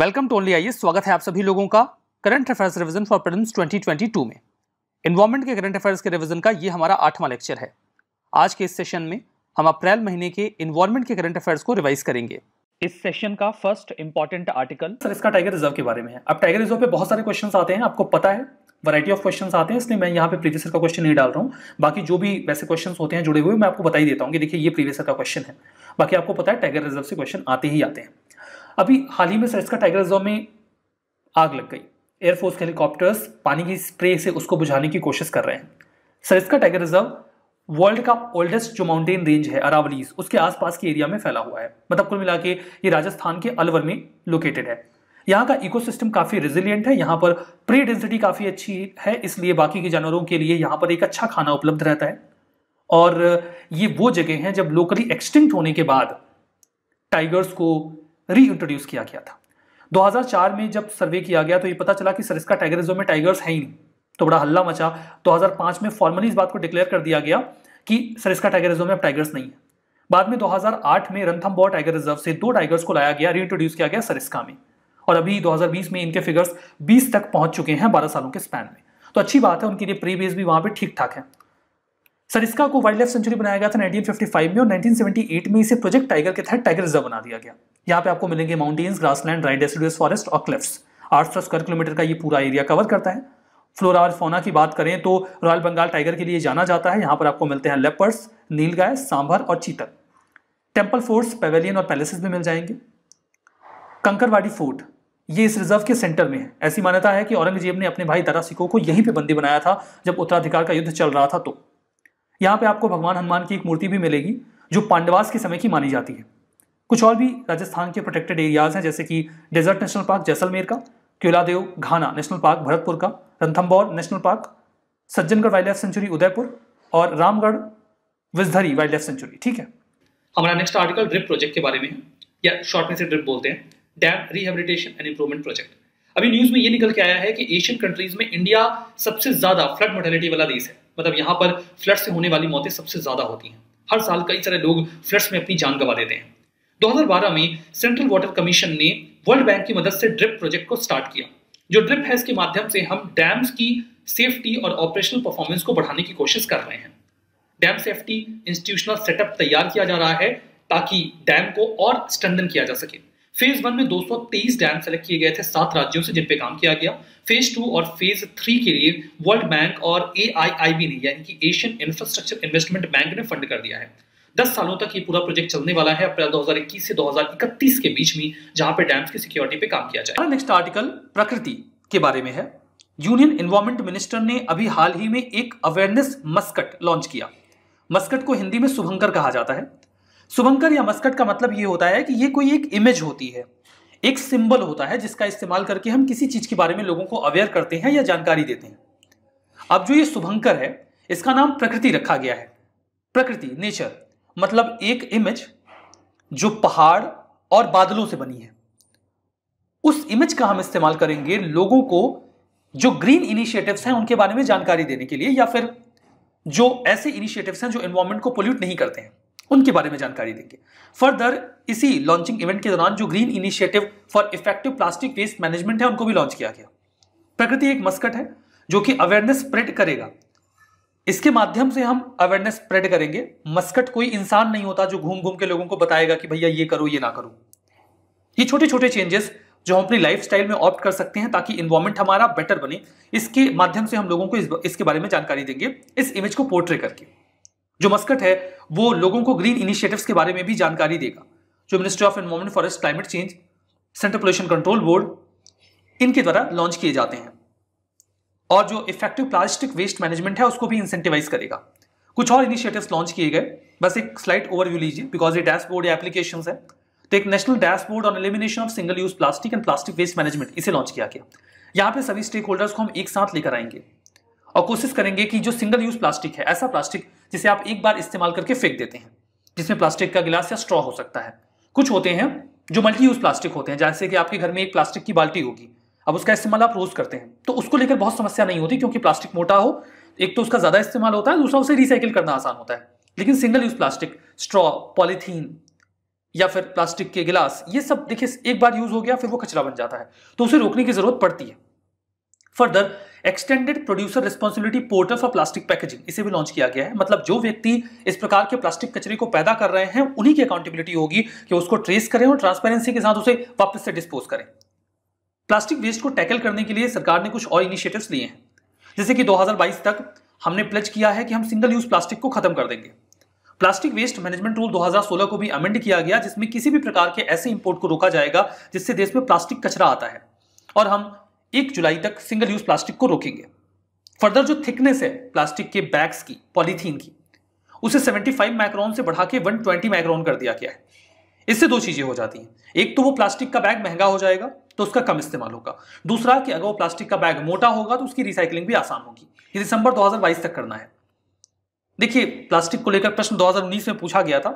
welcome to only आइए स्वागत है आप सभी लोगों का current affairs revision for prelims 2022 में इन्वायरमेंट के करंट अफेयर्स के रिवीजन का ये हमारा आठवां लेक्चर है आज के इस सेशन में हम अप्रैल महीने के इन्वायरमेंट के करंट अफेयर्स को रिवाइज करेंगे इस सेशन का फर्स्ट इंपॉर्टेंट आर्टिकल सर इसका टाइगर रिजर्व के बारे में है अब टाइगर रिजर्व पे बहुत सारे क्वेश्चन आते हैं आपको पता है वराइटी ऑफ क्वेश्चन आते हैं इसलिए मैं यहाँ पे प्रीवियस का क्वेश्चन नहीं डाल रहा हूँ बाकी जो भी वैसे क्वेश्चन होते हैं जुड़े हुए मैं आपको बता ही देता हूँ कि देखिए ये प्रीवियस का क्वेश्चन है बाकी आपको पता है टाइगर रिजर्व से क्वेश्चन आते ही आते हैं अभी हाल ही में सर इसका टाइगर रिजर्व में आग लग गई एयरफोर्स के हेलीकॉप्टर्स पानी की स्प्रे से उसको बुझाने की कोशिश कर रहे हैं सर इसका टाइगर रिजर्व वर्ल्ड का ओल्डेस्ट जो माउंटेन रेंज है अरावलीज उसके आसपास के एरिया में फैला हुआ है मतलब कुल मिला के ये राजस्थान के अलवर में लोकेटेड है यहाँ का इकोसिस्टम काफ़ी रेजिलियंट है यहाँ पर प्री डेंसिटी काफ़ी अच्छी है इसलिए बाकी के जानवरों के लिए यहाँ पर एक अच्छा खाना उपलब्ध रहता है और ये वो जगह हैं जब लोकली एक्सटिंक्ट होने के बाद टाइगर्स को रीइंट्रोड्यूस किया गया था 2004 में जब सर्वे किया गया तो ये पता चला कि सरिस्का टाइगर रिजर्व में टाइगर्स है ही नहीं तो बड़ा हल्ला मचा 2005 में फॉर्मली इस बात को डिक्लेयर कर दिया गया कि सरिस्का टाइगर रिजर्व में अब टाइगर्स नहीं है बाद में 2008 में रनथम्बोर टाइगर रिजर्व से दो टाइगर्स को लाया गया रीइंट्रोड्यूस किया गया सरिस्का में और अभी 2020 में इनके फिगर्स 20 तक पहुंच चुके हैं 12 सालों के स्पैन में तो अच्छी बात है उनके लिए प्री बेस भी वहां पर ठीक ठाक है सरिस्का को वाइल्ड लाइफ सेंचुरी बनाया गया था 1955 में और 1978 में इसे प्रोजेक्ट टाइगर के तहत टाइगर रिजर्व बना दिया गया यहाँ पे आपको मिलेंगे mountains grassland dry deciduous forest और क्लिफ्स आठ सौ स्क्वायर किलोमीटर का ये पूरा एरिया कवर करता है फ्लोरा और फोना की बात करें तो रॉयल बंगाल टाइगर के लिए जाना जाता है यहाँ पर आपको मिलते हैं लेपर्स नीलगाय सांभर और चीतल टेम्पल फोर्ट्स पेवेलियन और पैलेसेस में मिल जाएंगे कंकरवाड़ी फोर्ट ये इस रिजर्व के सेंटर में है ऐसी मान्यता है कि औरंगजेब ने अपने भाई दारा सिखों को यहीं पे बंदी बनाया था जब उत्तराधिकार का युद्ध चल रहा था तो यहाँ पे आपको भगवान हनुमान की एक मूर्ति भी मिलेगी जो पांडवास के समय की मानी जाती है कुछ और भी राजस्थान के प्रोटेक्टेड एरियाज हैं जैसे कि डेजर्ट नेशनल पार्क जैसलमेर का क्योलादेव घाना नेशनल पार्क भरतपुर का Ranthambore national park Sajjangarh wildlife sanctuary Udaipur और Ramgarh Vishdhari wildlife sanctuary ठीक है हमारा नेक्स्ट आर्टिकल ड्रिप प्रोजेक्ट के बारे में है या शॉर्ट में से ड्रिप बोलते हैं dam rehabilitation and improvement project अभी न्यूज में ये निकल के आया है कि एशियन कंट्रीज में इंडिया सबसे ज्यादा फ्लड मोर्टेलिटी वाला देश है मतलब यहाँ पर फ्लड से होने वाली मौतें सबसे ज्यादा होती हैं हर साल कई सारे लोग फ्लड्स में अपनी जान गंवा देते हैं 2012 में सेंट्रल वाटर कमीशन ने वर्ल्ड बैंक की मदद से ड्रिप प्रोजेक्ट को स्टार्ट किया जो ड्रिप है इसके माध्यम से हम डैम्स की सेफ्टी और ऑपरेशनल परफॉर्मेंस को बढ़ाने की कोशिश कर रहे हैं डैम सेफ्टी इंस्टीट्यूशनल सेटअप तैयार किया जा रहा है ताकि डैम को और स्ट्रेंथन किया जा सके फेज वन में 223 डैम सेलेक्ट किए गए थे सात राज्यों से जिन पे काम किया गया फेज टू और फेज थ्री के लिए वर्ल्ड बैंक और ए ने यानी कि एशियन इंफ्रास्ट्रक्चर इन्वेस्टमेंट बैंक ने फंड कर दिया है दस सालों तक ये पूरा प्रोजेक्ट चलने वाला है अप्रैल 2021 से 2031 के बीच में जहां पे डैम्स की सिक्योरिटी पे काम किया जाए नेक्स्ट आर्टिकल प्रकृति के बारे में है यूनियन एनवायरमेंट मिनिस्टर ने अभी हाल ही में एक अवेयरनेस मस्कट लॉन्च किया मस्कट को हिंदी में शुभंकर कहा जाता है शुभंकर या मस्कट का मतलब ये होता है कि ये कोई एक इमेज होती है एक सिंबल होता है जिसका इस्तेमाल करके हम किसी चीज के बारे में लोगों को अवेयर करते हैं या जानकारी देते हैं अब जो ये शुभंकर है इसका नाम प्रकृति रखा गया है प्रकृति नेचर मतलब एक इमेज जो पहाड़ और बादलों से बनी है उस इमेज का हम इस्तेमाल करेंगे लोगों को जो ग्रीन इनिशिएटिव्स हैं उनके बारे में जानकारी देने के लिए या फिर जो ऐसे इनिशिएटिव्स हैं जो इन्वायरमेंट को पोल्यूट नहीं करते हैं उनके बारे में जानकारी देंगे फर्दर इसी लॉन्चिंग इवेंट के दौरान जो green initiative for effective plastic waste management है उनको भी लॉन्च किया गया प्रकृति एक मस्कट है जो कि अवेयरनेस स्प्रेड करेगा इसके माध्यम से हम अवेयरनेस स्प्रेड करेंगे मस्कट कोई इंसान नहीं होता जो घूम घूम के लोगों को बताएगा कि भैया ये करो ये ना करो ये छोटे छोटे चेंजेस जो हम अपनी लाइफ में ऑप्ट कर सकते हैं ताकि इन्वायरमेंट हमारा बेटर बने इसके माध्यम से हम लोगों को इसके बारे में जानकारी देंगे इस इमेज को पोर्ट्रे करके जो मस्कट है वो लोगों को ग्रीन इनिशिएटिव्स के बारे में भी जानकारी देगा जो ministry of environment forest climate change central pollution control board इनके द्वारा लॉन्च किए जाते हैं और जो इफेक्टिव प्लास्टिक वेस्ट मैनेजमेंट है उसको भी इंसेंटिवाइज करेगा कुछ और इनिशिएटिव्स लॉन्च किए गए बस एक स्लाइट ओवरव्यू लीजिए बिकॉज ये डैशबोर्ड या एप्लीकेशन है तो एक national dashboard on elimination of single use plastic and plastic waste management इसे लॉन्च किया गया यहाँ पे सभी स्टेक होल्डर्स को हम एक साथ लेकर आएंगे और कोशिश करेंगे कि जो सिंगल यूज प्लास्टिक है ऐसा प्लास्टिक जिसे आप एक बार इस्तेमाल करके फेंक देते हैं जिसमें प्लास्टिक का गिलास या स्ट्रॉ हो सकता है कुछ होते हैं जो मल्टी यूज प्लास्टिक होते हैं जैसे कि आपके घर में एक प्लास्टिक की बाल्टी होगी अब उसका इस्तेमाल आप रोज करते हैं तो उसको लेकर बहुत समस्या नहीं होती क्योंकि प्लास्टिक मोटा हो एक तो उसका ज़्यादा इस्तेमाल होता है दूसरा उसे रिसाइकिल करना आसान होता है लेकिन single use plastic straw polythene या फिर प्लास्टिक के गिलास ये सब देखिए एक बार यूज़ हो गया फिर वो कचरा बन जाता है तो उसे रोकने की ज़रूरत पड़ती है further extended producer responsibility portal for plastic packaging इसे भी लॉन्च किया गया है मतलब जो व्यक्ति इस प्रकार के प्लास्टिक कचरे को पैदा कर रहे हैं उन्हीं की अकाउंटेबिलिटी होगी कि उसको ट्रेस करें और ट्रांसपेरेंसी के साथ उसे वापस से डिस्पोज करें प्लास्टिक वेस्ट को टैकल करने के लिए सरकार ने कुछ और इनिशिएटिव्स लिए हैं जैसे कि 2022 तक हमने प्लज किया है कि हम सिंगल यूज प्लास्टिक को खत्म कर देंगे प्लास्टिक वेस्ट मैनेजमेंट रूल 2016 को भी अमेंड किया गया जिसमें किसी भी प्रकार के ऐसे इंपोर्ट को रोका जाएगा जिससे देश में प्लास्टिक कचरा आता है और हम एक जुलाई तक सिंगल यूज प्लास्टिक को रोकेंगे फर्दर जो थिकनेस है प्लास्टिक के बैग्स की पॉलीथीन की उसे 75 माइक्रोन से बढ़ा के 120 माइक्रोन कर दिया गया है इससे दो चीजें हो जाती हैं एक तो वो प्लास्टिक का बैग महंगा हो जाएगा तो उसका कम इस्तेमाल होगा दूसरा कि अगर वो प्लास्टिक का बैग मोटा होगा तो उसकी रिसाइकलिंग भी आसान होगी ये दिसंबर 2022 तक करना है देखिए प्लास्टिक को लेकर प्रश्न 2019 में पूछा गया था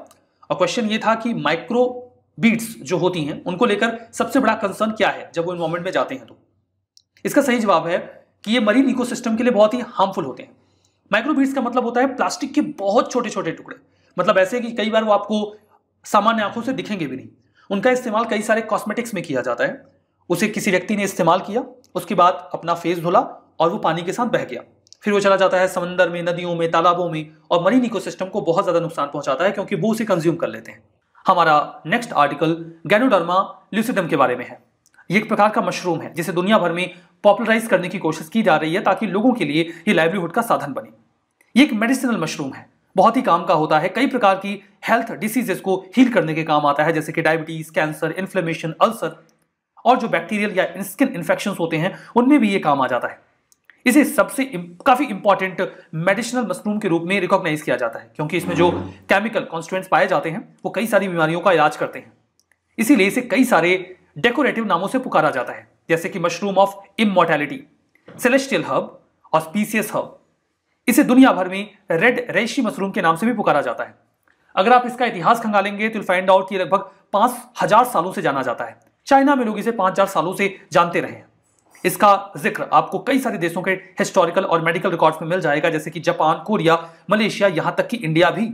और क्वेश्चन ये था कि माइक्रो बीड्स जो होती हैं उनको लेकर सबसे बड़ा कंसर्न क्या है जब वो इन्वायरमेंट में जाते हैं तो इसका सही जवाब है कि ये मरीन इकोसिस्टम के लिए बहुत ही हार्मफुल होते हैं बीड्स का मतलब होता है प्लास्टिक के बहुत छोटे छोटे टुकड़े मतलब ऐसे कि कई बार वो आपको सामान्य आंखों से दिखेंगे भी नहीं उनका इस्तेमाल कई सारे कॉस्मेटिक्स में किया जाता है उसे किसी व्यक्ति ने इस्तेमाल किया उसके बाद अपना फेस धुला और वो पानी के साथ बह गया फिर वो चला जाता है समंदर में नदियों में तालाबों में और मरीन इकोसिस्टम को बहुत ज़्यादा नुकसान पहुंचाता है क्योंकि वो उसे कंज्यूम कर लेते हैं हमारा नेक्स्ट आर्टिकल गैनोडर्मा ल्यूसिडम के बारे में है ये एक प्रकार का मशरूम है जिसे दुनिया भर में पॉपुलराइज करने की कोशिश की जा रही है ताकि लोगों के लिए ये लाइवलीहुड का साधन बने ये एक मेडिसिनल मशरूम है बहुत ही काम का होता है कई प्रकार की हेल्थ डिसीजेस को हील करने के काम आता है जैसे कि डायबिटीज कैंसर इन्फ्लेमेशन अल्सर और जो बैक्टीरियल या स्किन इन्फेक्शन होते हैं उनमें भी ये काम आ जाता है इसे सबसे काफी इंपॉर्टेंट मेडिसिनल मशरूम के रूप में रिकॉग्नाइज किया जाता है क्योंकि इसमें जो केमिकल कॉन्स्टिट्यूएंट्स पाए जाते हैं वो कई सारी बीमारियों का इलाज करते हैं इसीलिए इसे कई सारे डेकोरेटिव नामों से पुकारा जाता है जैसे कि mushroom of immortality celestial herb और स्पीसियस हर्ब इसे दुनिया भर में रेड रेशी मशरूम के नाम से भी पुकारा जाता है अगर आप इसका इतिहास खंगालेंगे तो फाइंड आउट कि लगभग पांच हजार सालों से जाना जाता है चाइना में लोग इसे पांच हजार सालों से जानते रहे इसका जिक्र आपको कई सारे देशों के हिस्टोरिकल और मेडिकल रिकॉर्ड्स में मिल जाएगा जैसे कि जापान कोरिया मलेशिया यहां तक कि इंडिया भी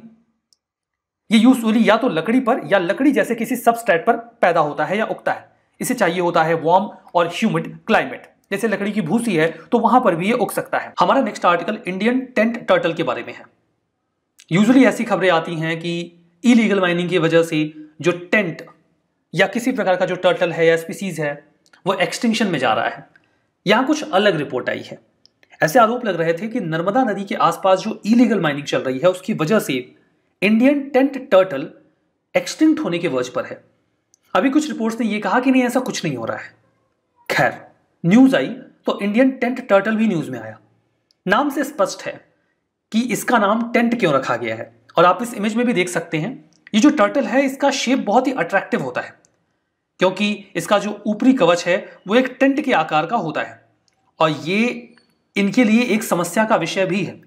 ये यूजली या तो लकड़ी पर या लकड़ी जैसे किसी सबस्ट्रेट पर पैदा होता है या उगता है इसे चाहिए होता है वार्म और ह्यूमिड क्लाइमेट जैसे लकड़ी की भूसी है तो वहां पर भी ये उग सकता है हमारा next article Indian tent turtle के बारे में है यूजुअली ऐसी खबरें आती हैं कि इलीगल माइनिंग की वजह से जो टेंट या किसी प्रकार का जो टर्टल है या स्पीसीज है वो एक्सटिंक्शन में जा रहा है यहाँ कुछ अलग रिपोर्ट आई है ऐसे आरोप लग रहे थे कि नर्मदा नदी के आसपास जो इलीगल माइनिंग चल रही है उसकी वजह से इंडियन टेंट टर्टल एक्सटिंक्ट होने के वर्ज पर है अभी कुछ रिपोर्ट्स ने यह कहा कि नहीं ऐसा कुछ नहीं हो रहा है खैर न्यूज आई तो इंडियन टेंट टर्टल भी न्यूज में आया नाम से स्पष्ट है कि इसका नाम टेंट क्यों रखा गया है और आप इस इमेज में भी देख सकते हैं ये जो टर्टल है इसका शेप बहुत ही अट्रैक्टिव होता है क्योंकि इसका जो ऊपरी कवच है वो एक टेंट के आकार का होता है और ये इनके लिए एक समस्या का विषय भी है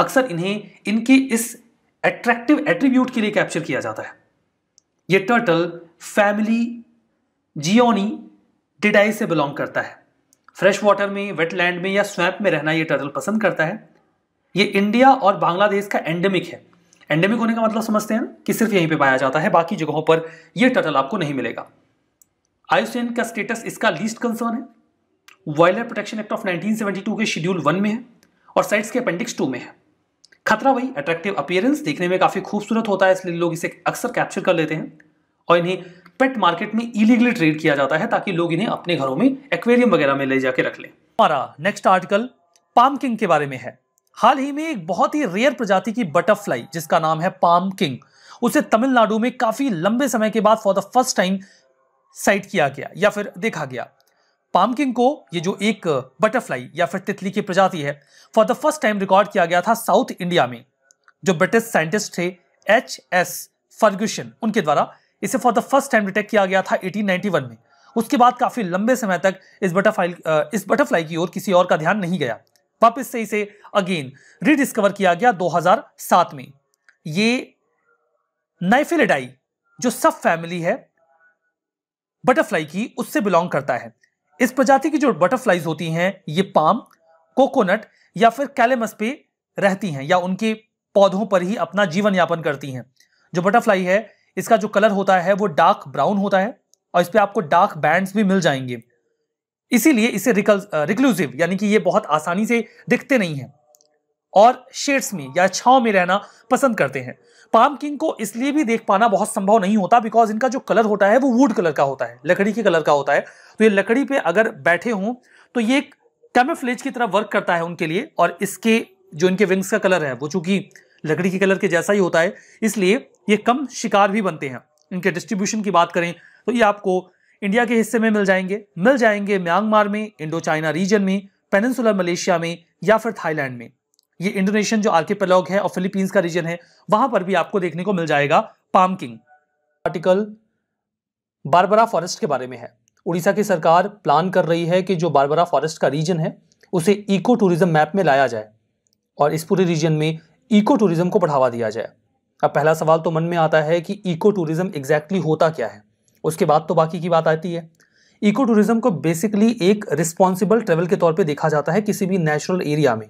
अक्सर इन्हें इनके इस एट्रैक्टिव एट्रीब्यूट के लिए कैप्चर किया जाता है ये टर्टल फैमिली जियोनी डिडाई से बिलोंग करता है फ्रेश वाटर में वेटलैंड में या स्वैप में रहना ये टर्टल पसंद करता है ये इंडिया और बांग्लादेश का एंडेमिक है एंडेमिक होने का मतलब समझते हैं कि सिर्फ यहीं पे पाया जाता है बाकी जगहों पर यह टर्टल आपको नहीं मिलेगा आयुसेन का स्टेटस इसका लीस्ट कंसर्न है wildlife protection act of 1972 के शेड्यूल वन में है और साइट्स के अपेंडिक्स टू में है खतरा वही अट्रैक्टिव अपियरेंस देखने में काफ़ी खूबसूरत होता है इसलिए लोग इसे अक्सर कैप्चर कर लेते हैं और इन्हें पेट मार्केट में इलीगली ट्रेड किया जाता है ताकि लोग इन्हें अपने घरों में एक्वेरियम वगैरह में ले जाके रख लें हमारा नेक्स्ट आर्टिकल पाम किंग के बारे में है हाल ही में एक बहुत ही रेयर प्रजाति की बटरफ्लाई जिसका नाम है पाम किंग उसे तमिलनाडु में काफी लंबे समय के बाद for the first time sight किया गया या फिर देखा गया पामकिंग को ये जो एक बटरफ्लाई या फिर तितली की प्रजाति है for the first time record किया गया था साउथ इंडिया में जो ब्रिटिश साइंटिस्ट थे एच एस फर्ग्यूशन उनके द्वारा इसे for the first time detect किया गया था 1891 में उसके बाद काफी लंबे समय तक इस बटरफ्लाई इस बटरफ्लाई की ओर किसी और का ध्यान नहीं गया वापस से इसे अगेन रिडिस्कवर किया गया 2007 में ये नाइफिलिडाई जो सब फैमिली है बटरफ्लाई की उससे बिलोंग करता है इस प्रजाति की जो बटरफ्लाइज होती हैं ये पाम कोकोनट या फिर कैलेमस पे रहती हैं या उनके पौधों पर ही अपना जीवन यापन करती हैं जो बटरफ्लाई है इसका जो कलर होता है वो डार्क ब्राउन होता है और इस पर आपको डार्क बैंड्स भी मिल जाएंगे इसीलिए इसे रिकल रिक्लूसिव यानी कि ये बहुत आसानी से दिखते नहीं हैं और शेड्स में या छाव में रहना पसंद करते हैं पाम किंग को इसलिए भी देख पाना बहुत संभव नहीं होता बिकॉज इनका जो कलर होता है वो वुड कलर का होता है लकड़ी के कलर का होता है तो ये लकड़ी पे अगर बैठे हों तो ये एक कैमोफ्लेज की तरह वर्क करता है उनके लिए और इसके जो इनके विंग्स का कलर है वो चूंकि लकड़ी के कलर के जैसा ही होता है इसलिए ये कम शिकार भी बनते हैं इनके डिस्ट्रीब्यूशन की बात करें तो ये आपको इंडिया के हिस्से में मिल जाएंगे मिल जाएंगे म्यांमार में इंडो चाइना रीजन में पेनसुलर मलेशिया में या फिर थाईलैंड में ये इंडोनेशियन जो आर्किपेलॉग है और फिलीपींस का रीजन है वहां पर भी आपको देखने को मिल जाएगा पाम किंग आर्टिकल बारबरा फॉरेस्ट के बारे में है उड़ीसा की सरकार प्लान कर रही है कि जो बारबरा फॉरेस्ट का रीजन है उसे इको टूरिज्म मैप में लाया जाए और इस पूरे रीजन में इको टूरिज्म को बढ़ावा दिया जाए अब पहला सवाल तो मन में आता है कि इको टूरिज्म एग्जैक्टली होता क्या है उसके बाद तो बाकी की बात आती है इको टूरिज्म को बेसिकली एक रिस्पॉन्सिबल ट्रेवल के तौर पर देखा जाता है किसी भी नेचुरल एरिया में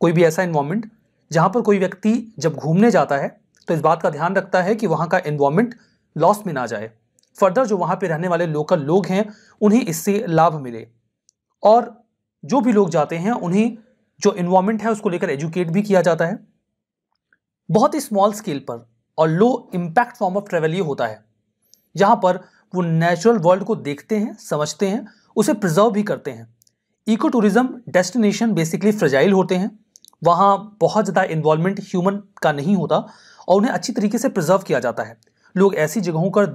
कोई भी ऐसा इन्वामेंट जहाँ पर कोई व्यक्ति जब घूमने जाता है तो इस बात का ध्यान रखता है कि वहाँ का इन्वामेंट लॉस में ना जाए फर्दर जो वहाँ पर रहने वाले लोकल लोग हैं उन्हें इससे लाभ मिले और जो भी लोग जाते हैं उन्हें जो इन्वामेंट है उसको लेकर एजुकेट भी किया जाता है बहुत ही स्मॉल स्केल पर और low impact form of travel ये होता है जहाँ पर वो नेचुरल वर्ल्ड को देखते हैं समझते हैं उसे प्रिजर्व भी करते हैं eco tourism destination basically fragile होते हैं वहाँ बहुत ज़्यादा इन्वॉल्वमेंट ह्यूमन का नहीं होता और उन्हें अच्छी तरीके से प्रिजर्व किया जाता है लोग ऐसी जगहों पर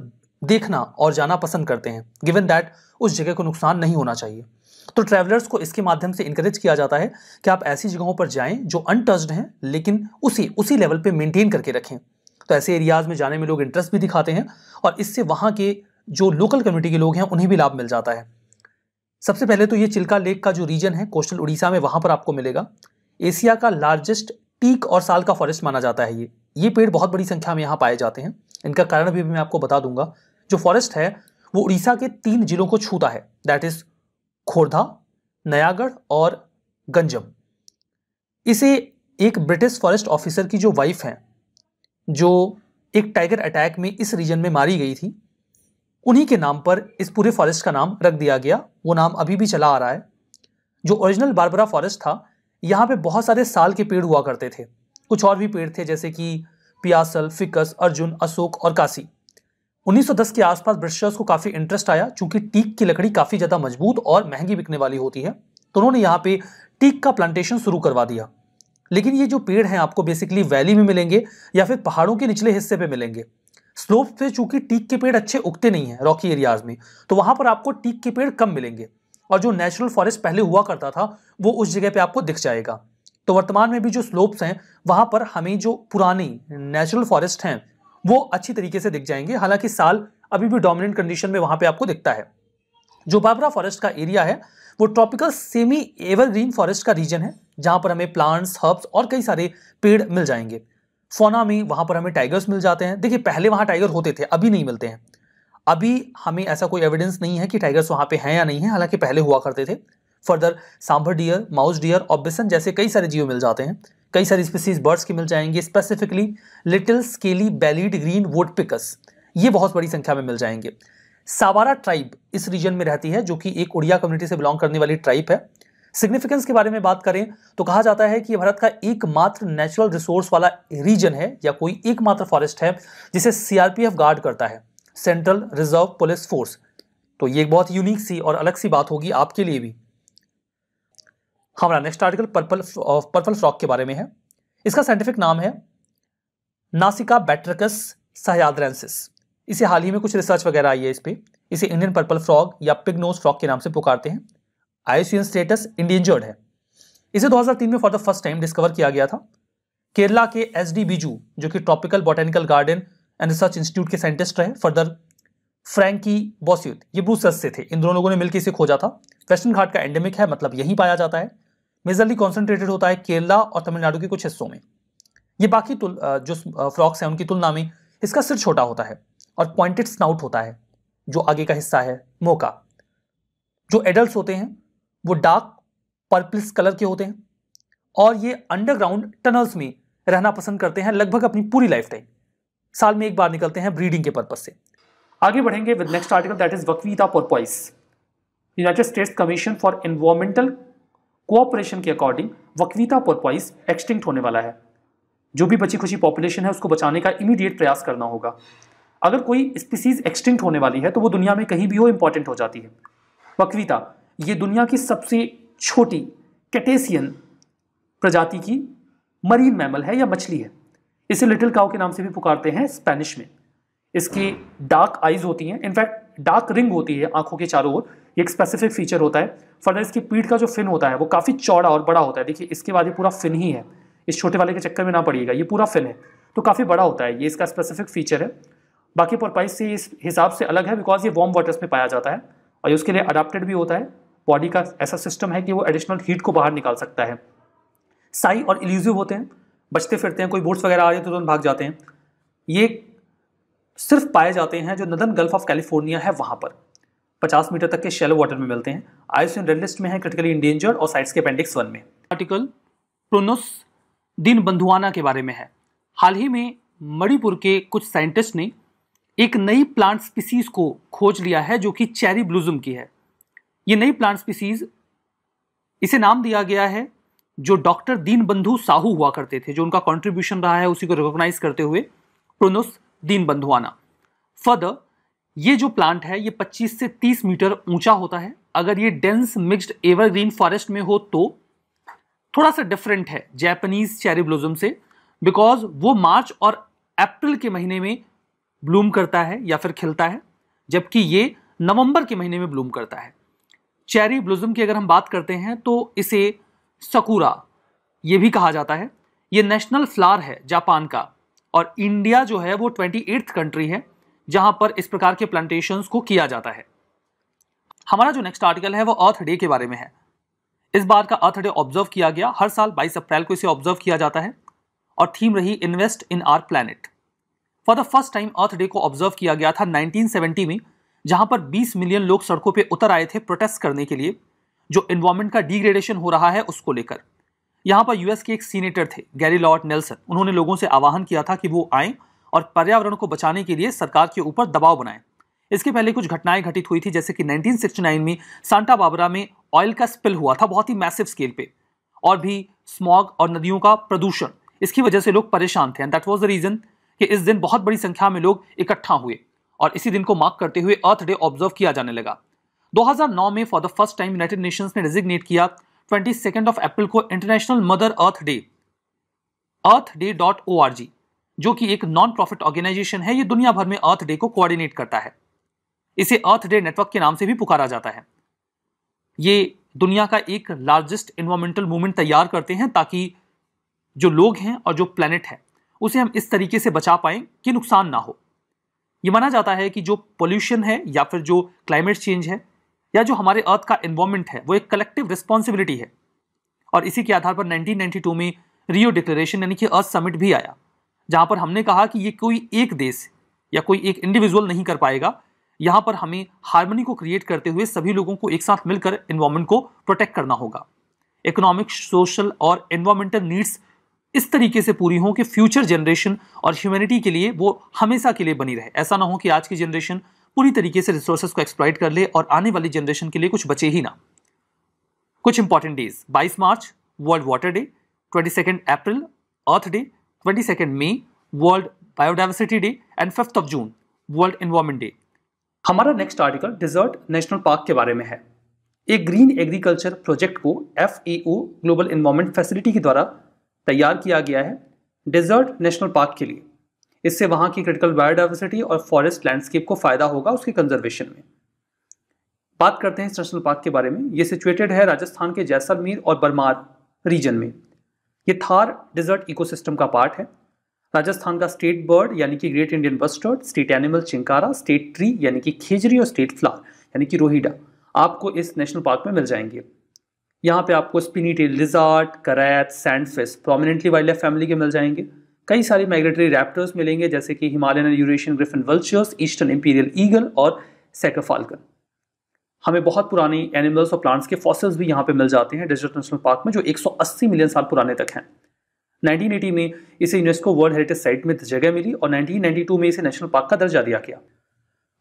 देखना और जाना पसंद करते हैं गिवन दैट उस जगह को नुकसान नहीं होना चाहिए तो ट्रैवलर्स को इसके माध्यम से इंकरेज किया जाता है कि आप ऐसी जगहों पर जाएं जो अनटच्ड हैं लेकिन उसी उसी लेवल पे मेंटेन करके रखें तो ऐसे एरियाज़ में जाने में लोग इंटरेस्ट भी दिखाते हैं और इससे वहाँ के जो लोकल कम्युनिटी के लोग हैं उन्हें भी लाभ मिल जाता है सबसे पहले तो ये चिल्का लेक का जो रीजन है कोस्टल उड़ीसा में वहाँ पर आपको मिलेगा एशिया का लार्जेस्ट टीक और साल का फॉरेस्ट माना जाता है ये ये पेड़ बहुत बड़ी संख्या में यहाँ पाए जाते हैं इनका कारण भी मैं आपको बता दूंगा जो फॉरेस्ट है वो उड़ीसा के तीन जिलों को छूता है दैट इज खोरधा नयागढ़ और गंजम इसे एक ब्रिटिश फॉरेस्ट ऑफिसर की जो वाइफ हैं जो एक टाइगर अटैक में इस रीजन में मारी गई थी उन्हीं के नाम पर इस पूरे फॉरेस्ट का नाम रख दिया गया वो नाम अभी भी चला आ रहा है जो ओरिजिनल बारबरा फॉरेस्ट था यहाँ पे बहुत सारे साल के पेड़ हुआ करते थे कुछ और भी पेड़ थे जैसे कि पियासल फिकस अर्जुन अशोक और काशी 1910 के आसपास ब्रिटिशर्स को काफ़ी इंटरेस्ट आया चूंकि टीक की लकड़ी काफ़ी ज़्यादा मजबूत और महंगी बिकने वाली होती है तो उन्होंने यहाँ पे टीक का प्लांटेशन शुरू करवा दिया लेकिन ये जो पेड़ हैं आपको बेसिकली वैली में मिलेंगे या फिर पहाड़ों के निचले हिस्से पे मिलेंगे स्लोप पे चूंकि टीक के पेड़ अच्छे उगते नहीं हैं रॉकी एरियाज में तो वहाँ पर आपको टीक के पेड़ कम मिलेंगे और जो नेचुरल फॉरेस्ट पहले हुआ करता था वो उस जगह पे आपको दिख जाएगा तो वर्तमान में भी जो स्लोप्स हैं वहाँ पर हमें जो पुरानी नेचुरल फॉरेस्ट हैं वो अच्छी तरीके से दिख जाएंगे हालांकि साल अभी भी डोमिनेंट कंडीशन में वहाँ पर आपको दिखता है जो बाबरा फॉरेस्ट का एरिया है वो ट्रॉपिकल सेमी एवरग्रीन फॉरेस्ट का रीजन है जहाँ पर हमें प्लांट्स हर्ब्स और कई सारे पेड़ मिल जाएंगे फोना में वहाँ पर हमें टाइगर्स मिल जाते हैं देखिए पहले वहाँ टाइगर होते थे अभी नहीं मिलते हैं अभी हमें ऐसा कोई एविडेंस नहीं है कि टाइगर्स वहाँ पे हैं या नहीं है हालांकि पहले हुआ करते थे further sambar deer mouse deer और बिसन जैसे कई सारे जीव मिल जाते हैं कई सारी स्पीसीज बर्ड्स की मिल जाएंगी specifically little scaly bellied green woodpecker ये बहुत बड़ी संख्या में मिल जाएंगे सावारा ट्राइब इस रीजन में रहती है जो कि एक उड़िया कम्युनिटी से बिलोंग करने वाली ट्राइब है सिग्निफिकेंस के बारे में बात करें तो कहा जाता है कि भारत का एकमात्र नेचुरल रिसोर्स वाला रीजन है या कोई एकमात्र फॉरेस्ट है जिसे सीआरपीएफ गार्ड करता है सेंट्रल रिजर्व पुलिस फोर्स तो ये एक बहुत यूनिक सी और अलग सी बात होगी आपके लिए भी हमारा next article purple purple frog के बारे में है इसका साइंटिफिक नाम है नासिका बैट्रकस सहयाद्रेंसिस इसे हाल ही में कुछ रिसर्च वगैरह आई है इस पर इसे इंडियन पर्पल फ्रॉग या पिगनोज फ्रॉग के नाम से पुकारते हैं आयुषियन स्टेटस इंडेंजर्ड है इसे 2003 में for the first time discover किया गया था केरला के एस डी बीजू जो कि tropical botanical garden and research institute के साइंटिस्ट रहे फर्दर फ्रैंकी बॉस्यूथ ये ब्रूसस से थे इन दोनों लोगों ने मिलकर इसे खोजा था वेस्टर्न घाट का एंडेमिक है मतलब यहीं पाया जाता है मेजरली कॉन्सेंट्रेटेड होता है केरला और तमिलनाडु के कुछ हिस्सों में ये बाकी तुल, जो फ्रॉक्स हैं उनकी तुलना में इसका सिर छोटा होता है और पॉइंटेड स्नाउट होता है जो आगे का हिस्सा है मोका जो एडल्ट होते हैं वो डार्क पर्पलिस कलर के होते हैं और ये अंडरग्राउंड टनल्स में रहना पसंद करते हैं लगभग अपनी पूरी लाइफ टाइम साल में एक बार निकलते हैं ब्रीडिंग के पर्पज से आगे बढ़ेंगे with next article that is vaquita porpoise united states commission for environmental cooperation के अकॉर्डिंग वकवीता पर्पॉइस एक्सटिंक्ट होने वाला है जो भी बची खुची पॉपुलेशन है उसको बचाने का इमीडिएट प्रयास करना होगा अगर कोई स्पीसीज एक्सटिंक्ट होने वाली है तो वो दुनिया में कहीं भी हो इंपॉर्टेंट हो जाती है वकवीता ये दुनिया की सबसे छोटी कैटेसियन प्रजाति की मरीन मैमल है या मछली है इसे लिटिल काउ के नाम से भी पुकारते हैं स्पेनिश में इसकी डार्क आइज होती हैं इनफैक्ट डार्क रिंग होती है आंखों के चारों ओर एक स्पेसिफिक फीचर होता है फर्दर इसकी पीठ का जो फिन होता है वो काफ़ी चौड़ा और बड़ा होता है देखिए इसके बाद ये पूरा फिन ही है इस छोटे वाले के चक्कर में ना पड़िएगा ये पूरा फिन है तो काफ़ी बड़ा होता है ये इसका स्पेसिफिक फीचर है बाकी पर्पाइस से इस हिसाब से अलग है बिकॉज ये वार्म वाटर्स में पाया जाता है और ये उसके लिए अडाप्टेड भी होता है बॉडी का ऐसा सिस्टम है कि वो एडिशनल हीट को बाहर निकाल सकता है साई और इल्यूजिव होते हैं बचते फिरते हैं कोई बोट्स वगैरह आ रही है तो तुरंत भाग जाते हैं ये सिर्फ पाए जाते हैं जो नदन गल्फ ऑफ कैलिफोर्निया है वहाँ पर 50 मीटर तक के शेलो वाटर में मिलते हैं आयुष रेड लिस्ट में है क्रिटिकली इंडेंजर्ड और साइट्स के अपेंडिक्स वन में आर्टिकल प्रोनोस दिन बंधुआना के बारे में है हाल ही में मणिपुर के कुछ साइंटिस्ट ने एक नई प्लांट स्पीसीज को खोज लिया है जो कि चेरी ब्लूजम की है ये नई प्लांट स्पीसीज इसे नाम दिया गया है जो डॉक्टर दीनबंधु साहू हुआ करते थे जो उनका कॉन्ट्रीब्यूशन रहा है उसी को रिकॉग्नाइज करते हुए प्रोनोस दीनबंधु आना फर्दर ये जो प्लांट है ये 25 से 30 मीटर ऊंचा होता है अगर ये डेंस मिक्स्ड एवरग्रीन फॉरेस्ट में हो तो थोड़ा सा डिफरेंट है जैपनीज चेरी ब्लॉजम से बिकॉज वो मार्च और अप्रैल के महीने में ब्लूम करता है या फिर खिलता है जबकि ये नवंबर के महीने में ब्लूम करता है चेरी ब्लूजम की अगर हम बात करते हैं तो इसे सकुरा ये भी कहा जाता है ये नेशनल फ्लावर है जापान का और इंडिया जो है वो ट्वेंटी एट्थ कंट्री है जहां पर इस प्रकार के प्लांटेशन को किया जाता है हमारा जो नेक्स्ट आर्टिकल है वो अर्थ डे के बारे में है इस बार का अर्थ डे ऑब्जर्व किया गया हर साल 22 अप्रैल को इसे ऑब्जर्व किया जाता है और थीम रही invest in our planet for the first time earth day को ऑब्जर्व किया गया था 1970 में जहां पर 20 मिलियन लोग सड़कों पर उतर आए थे प्रोटेस्ट करने के लिए जो इन्वायरमेंट का डिग्रेडेशन हो रहा है उसको लेकर यहाँ पर यूएस के एक सीनेटर थे गैरी लॉर्ड नेल्सन उन्होंने लोगों से आह्वान किया था कि वो आए और पर्यावरण को बचाने के लिए सरकार के ऊपर दबाव बनाए इसके पहले कुछ घटनाएं घटित हुई थी जैसे कि 1969 में सांटा बाबरा में ऑयल का स्पिल हुआ था बहुत ही मैसिव स्केल पे और भी स्मॉग और नदियों का प्रदूषण इसकी वजह से लोग परेशान थे and that was the reason कि इस दिन बहुत बड़ी संख्या में लोग इकट्ठा हुए और इसी दिन को मार्क करते हुए अर्थ डे ऑब्जर्व किया जाने लगा 2009 में for the first time united nations ने डेजिग्नेट किया ट्वेंटी सेकेंड ऑफ अप्रैल को international mother earth day earth day dot O R G जो कि एक नॉन प्रॉफिट ऑर्गेनाइजेशन है ये दुनिया भर में अर्थ डे को कोऑर्डिनेट करता है इसे अर्थ डे नेटवर्क के नाम से भी पुकारा जाता है ये दुनिया का एक लार्जेस्ट इन्वायरमेंटल मूवमेंट तैयार करते हैं ताकि जो लोग हैं और जो प्लैनेट है उसे हम इस तरीके से बचा पाएं कि नुकसान ना हो ये माना जाता है कि जो पोल्यूशन है या फिर जो क्लाइमेट चेंज है या जो हमारे अर्थ का इन्वॉल्वमेंट है वो एक कलेक्टिव रिस्पॉन्सिबिलिटी है और इसी के आधार पर 1992 में रियो डिक्लेरेशन यानी कि अर्थ समिट भी आया जहां पर हमने कहा कि ये कोई एक देश या कोई एक इंडिविजुअल नहीं कर पाएगा यहां पर हमें हारमोनी को क्रिएट करते हुए सभी लोगों को एक साथ मिलकर इन्वायरमेंट को प्रोटेक्ट करना होगा इकोनॉमिक सोशल और एनवायरमेंटल नीड्स इस तरीके से पूरी हों कि फ्यूचर जनरेशन और ह्यूमैनिटी के लिए वो हमेशा के लिए बनी रहे ऐसा ना हो कि आज की जनरेशन पूरी तरीके से रिसोर्सेज को एक्सप्लॉइट कर ले और आने वाली जनरेशन के लिए कुछ बचे ही ना कुछ important days 22 March world water day 22 April earth day 22 May world biodiversity day and fifth of June world environment day हमारा next article desert national park के बारे में है एक ग्रीन एग्रीकल्चर प्रोजेक्ट को एफ ग्लोबल इन्वायरमेंट फैसिलिटी के द्वारा तैयार किया गया है डेजर्ट नेशनल पार्क के लिए इससे वहाँ की क्रिटिकल बायोडाइवर्सिटी और फॉरेस्ट लैंडस्केप को फ़ायदा होगा उसके कंजर्वेशन में बात करते हैं इस नेशनल पार्क के बारे में ये सिचुएटेड है राजस्थान के जैसलमेर और बरमार रीजन में ये थार डिजर्ट इकोसिस्टम का पार्ट है राजस्थान का स्टेट बर्ड यानी कि great Indian bustard state animal chinkara state tree यानी कि खेजरी और स्टेट फ्लावर यानी कि रोहिडा आपको इस नेशनल पार्क में मिल जाएंगे यहाँ पे आपको Spini tail lizard krait sandfish prominently wildlife family के मिल जाएंगे कई सारी माइग्रेटरी रैप्टर्स मिलेंगे जैसे कि Himalayan Eurasian griffon vultures eastern imperial eagle और सेकाफाल्कन हमें बहुत पुरानी एनिमल्स और प्लांट्स के फॉसिल्स भी यहाँ पे मिल जाते हैं डेजर्ट नेशनल पार्क में जो 180 मिलियन साल पुराने तक हैं 1980 में इसे यूनेस्को वर्ल्ड हेरिटेज साइट में जगह मिली और 1992 में इसे नेशनल पार्क का दर्जा दिया गया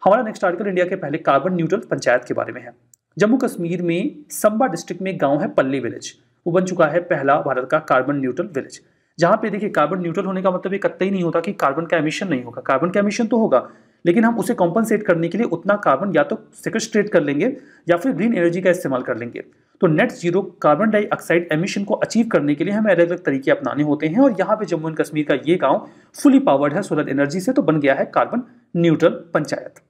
हमारा नेक्स्ट आर्टिकल इंडिया के पहले कार्बन न्यूट्रल पंचायत के बारे में है जम्मू कश्मीर में संबा डिस्ट्रिक्ट में गाँव है पल्ली विलेज वो बन चुका है पहला भारत का कार्बन न्यूट्रल विलेज जहां पे देखिए कार्बन न्यूट्रल होने का मतलब ये कत्ता ही नहीं होता कि कार्बन का एमिशन नहीं होगा कार्बन का एमिशन तो होगा लेकिन हम उसे कॉम्पनसेट करने के लिए उतना कार्बन या तो सेक्रेस्ट्रेट कर लेंगे या फिर ग्रीन एनर्जी का इस्तेमाल कर लेंगे तो net zero carbon dioxide emission को अचीव करने के लिए हमें अलग अलग तरीके अपनाने होते हैं और यहाँ पे जम्मू एंड कश्मीर का ये गाँव फुली पावर्ड है सोलर एनर्जी से तो बन गया है कार्बन न्यूट्रल पंचायत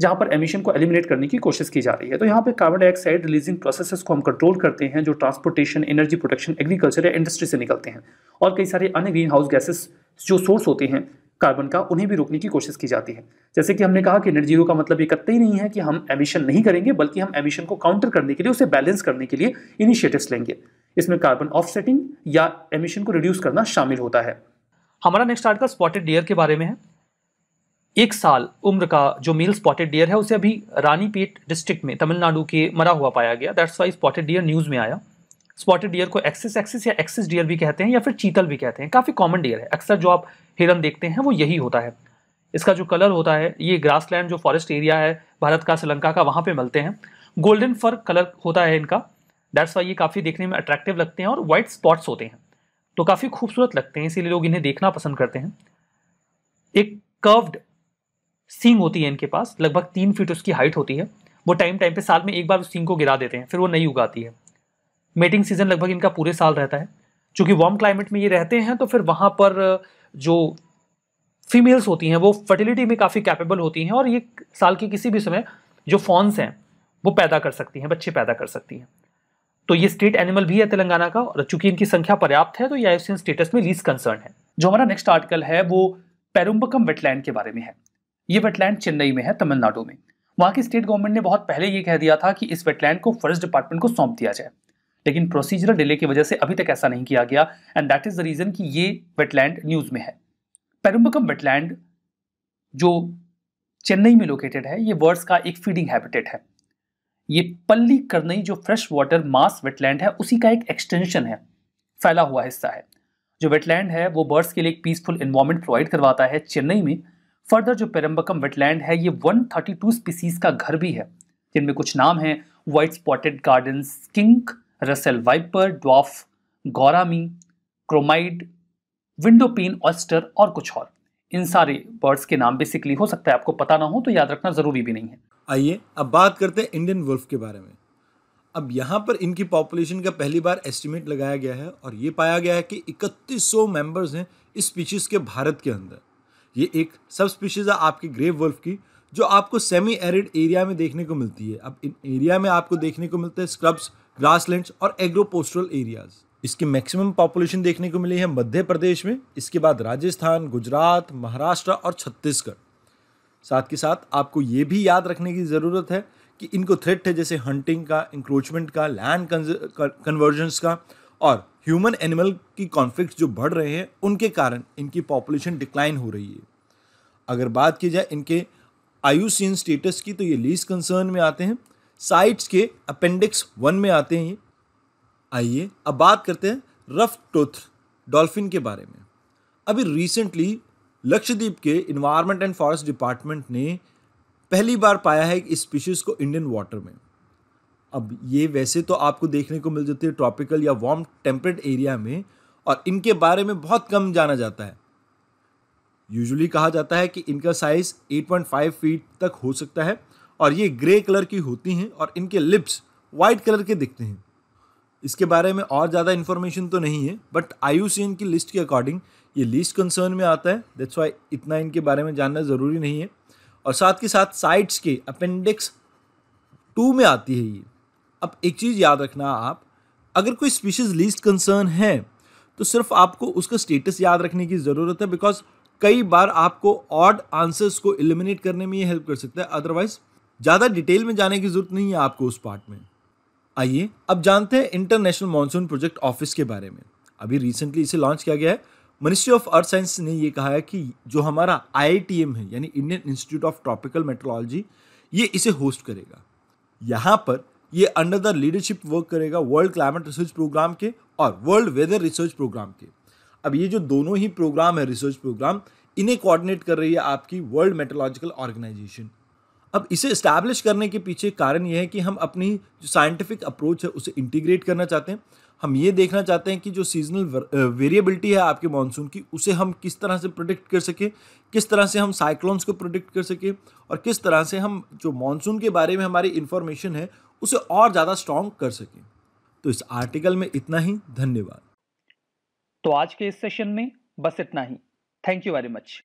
जहाँ पर एमिशन को एलिमिनेट करने की कोशिश की जा रही है तो यहाँ पे कार्बन डाइऑक्साइड रिलीजिंग प्रोसेसेस को हम कंट्रोल करते हैं जो ट्रांसपोर्टेशन एनर्जी प्रोडक्शन एग्रीकल्चर या इंडस्ट्री से निकलते हैं और कई सारे अन्य ग्रीन हाउस गैसेस जो सोर्स होते हैं कार्बन का उन्हें भी रोकने की कोशिश की जाती है जैसे कि हमने कहा कि नेट जीरो का मतलब ये कत्ते ही नहीं है कि हम एमिशन नहीं करेंगे बल्कि हम एमिशन को काउंटर करने के लिए उसे बैलेंस करने के लिए इनिशिएटिव्स लेंगे इसमें कार्बन ऑफसेटिंग या एमिशन को रिड्यूस करना शामिल होता है हमारा नेक्स्ट आर्टिकल स्पॉटेड डियर के बारे में है एक साल उम्र का जो मेल स्पॉटेड डियर है उसे अभी रानीपेट डिस्ट्रिक्ट में तमिलनाडु के मरा हुआ पाया गया that's why spotted deer news में आया स्पॉटेड डियर को एक्सिस एक्सिस या एक्सिस डियर भी कहते हैं या फिर चीतल भी कहते हैं काफ़ी कॉमन डियर है अक्सर जो आप हिरन देखते हैं वो यही होता है इसका जो कलर होता है ये लैंड जो फॉरेस्ट एरिया है भारत का श्रीलंका का वहाँ पर मिलते हैं गोल्डन फर कलर होता है इनका दैट्स वाई ये काफ़ी देखने में अट्रैक्टिव लगते हैं और वाइट स्पॉट्स होते हैं तो काफ़ी खूबसूरत लगते हैं इसीलिए लोग इन्हें देखना पसंद करते हैं एक कर्व्ड सींग होती है इनके पास लगभग तीन फीट उसकी हाइट होती है वो टाइम टाइम पे साल में एक बार उस सींग को गिरा देते हैं फिर वो नहीं उगाती है मेटिंग सीजन लगभग इनका पूरे साल रहता है चूंकि वार्म क्लाइमेट में ये रहते हैं तो फिर वहाँ पर जो फीमेल्स होती हैं वो फर्टिलिटी में काफ़ी कैपेबल होती हैं और ये साल के किसी भी समय जो फॉन्स हैं वो पैदा कर सकती हैं बच्चे पैदा कर सकती हैं तो ये स्टेट एनिमल भी है तेलंगाना का और चूंकि इनकी संख्या पर्याप्त है तो ये आईसीएन स्टेटस में लीज कंसर्न है जो हमारा नेक्स्ट आर्टिकल है वो पैरुम्बकम वेटलैंड के बारे में है ये वेटलैंड चेन्नई में है तमिलनाडु में वहां की स्टेट गवर्नमेंट ने बहुत पहले ये कह दिया था कि इस वेटलैंड को फॉरेस्ट डिपार्टमेंट को सौंप दिया जाए लेकिन प्रोसीजरल डिले की वजह से अभी तक ऐसा नहीं किया गया and that is the reason कि ये वेटलैंड न्यूज में है पेरुम्बकम वेटलैंड जो चेन्नई में लोकेटेड है ये वर्ड्स का एक फीडिंग हैबिटेट है ये पल्ली करनई जो फ्रेश वाटर मास वेटलैंड है उसी का एक एक्सटेंशन है फैला हुआ हिस्सा है जो वेटलैंड है वो बर्ड्स के लिए एक पीसफुल इन्वायरमेंट प्रोवाइड करवाता है चेन्नई में फर्दर जो पेरम्बकम वेटलैंड है ये 132 स्पीसीज का घर भी है जिनमें कुछ नाम हैं white spotted garden skink Russell viper dwarf gourami chromide windowpane oyster और कुछ और इन सारे बर्ड्स के नाम बेसिकली हो सकता है आपको पता ना हो तो याद रखना ज़रूरी भी नहीं है आइए अब बात करते हैं इंडियन वुल्फ के बारे में अब यहाँ पर इनकी पॉपुलेशन का पहली बार एस्टिमेट लगाया गया है और ये पाया गया है कि इकतीस सौ मेम्बर्स हैं इस स्पीशीज़ के भारत के अंदर ये एक सब स्पीशीज़ है आपके ग्रेव वर्फ की जो आपको सेमी एरिड एरिया में देखने को मिलती है अब इन एरिया में आपको देखने को मिलते हैं स्क्रब्स ग्रासलैंड्स और एग्रो एरियाज़ इसकी मैक्सिमम पॉपुलेशन देखने को मिली है मध्य प्रदेश में इसके बाद राजस्थान गुजरात महाराष्ट्र और छत्तीसगढ़ साथ के साथ आपको ये भी याद रखने की ज़रूरत है कि इनको थ्रेट है जैसे हंटिंग का इंक्रोचमेंट का लैंड कन्वर्जन का और ह्यूमन एनिमल की कॉन्फ्लिक्ट जो बढ़ रहे हैं उनके कारण इनकी पॉपुलेशन डिक्लाइन हो रही है अगर बात की जाए इनके आयुसिन स्टेटस की तो ये लीज कंसर्न में आते हैं साइट्स के अपेंडिक्स वन में आते हैं आइए अब बात करते हैं रफ टूथ डॉल्फिन के बारे में अभी रिसेंटली लक्षद्वीप के इन्वायरमेंट एंड फॉरेस्ट डिपार्टमेंट ने पहली बार पाया है एक स्पीशीज़ को इंडियन वाटर में अब ये वैसे तो आपको देखने को मिल जाती है ट्रॉपिकल या वार्म टेम्परेट एरिया में और इनके बारे में बहुत कम जाना जाता है यूजुअली कहा जाता है कि इनका साइज़ 8.5 फीट तक हो सकता है और ये ग्रे कलर की होती हैं और इनके लिप्स वाइट कलर के दिखते हैं इसके बारे में और ज़्यादा इन्फॉर्मेशन तो नहीं है बट आई की लिस्ट के अकॉर्डिंग ये लीस्ट कंसर्न में आता है दैट्स वाई इतना इनके बारे में जानना ज़रूरी नहीं है और साथ के साथ साइट्स के अपेंडिक्स टू में आती है ये अब एक चीज़ याद रखना आप अगर कोई स्पीशीज़ लीस्ट कंसर्न है तो सिर्फ आपको उसका स्टेटस याद रखने की ज़रूरत है बिकॉज कई बार आपको ऑड आंसर्स को एलिमिनेट करने में ये हेल्प कर सकता है अदरवाइज ज़्यादा डिटेल में जाने की ज़रूरत नहीं है आपको उस पार्ट में आइए अब जानते हैं इंटरनेशनल मानसून प्रोजेक्ट ऑफिस के बारे में अभी रिसेंटली इसे लॉन्च किया गया है मिनिस्ट्री ऑफ अर्थ साइंस ने ये कहा है कि जो हमारा आई है यानी Indian institute of tropical meteorology ये इसे होस्ट करेगा यहाँ पर ये अंडर द लीडरशिप वर्क करेगा वर्ल्ड क्लाइमेट रिसर्च प्रोग्राम के और वर्ल्ड वेदर रिसर्च प्रोग्राम के अब ये जो दोनों ही प्रोग्राम है रिसर्च प्रोग्राम इन्हें कोऑर्डिनेट कर रही है आपकी वर्ल्ड मेटोलॉजिकल ऑर्गेनाइजेशन अब इसे इस्टेब्लिश करने के पीछे कारण यह है कि हम अपनी जो साइंटिफिक अप्रोच है उसे इंटीग्रेट करना चाहते हैं हम ये देखना चाहते हैं कि जो सीजनल वेरिएबिलिटी है आपके मानसून की उसे हम किस तरह से प्रोडिक्ट कर सकें किस तरह से हम साइक्लोन्स को प्रोडिक्ट कर सकें और किस तरह से हम जो मानसून के बारे में हमारी इन्फॉर्मेशन है उसे और ज़्यादा स्ट्रॉन्ग कर सके तो इस आर्टिकल में इतना ही धन्यवाद तो आज के इस सेशन में बस इतना ही थैंक यू वेरी मच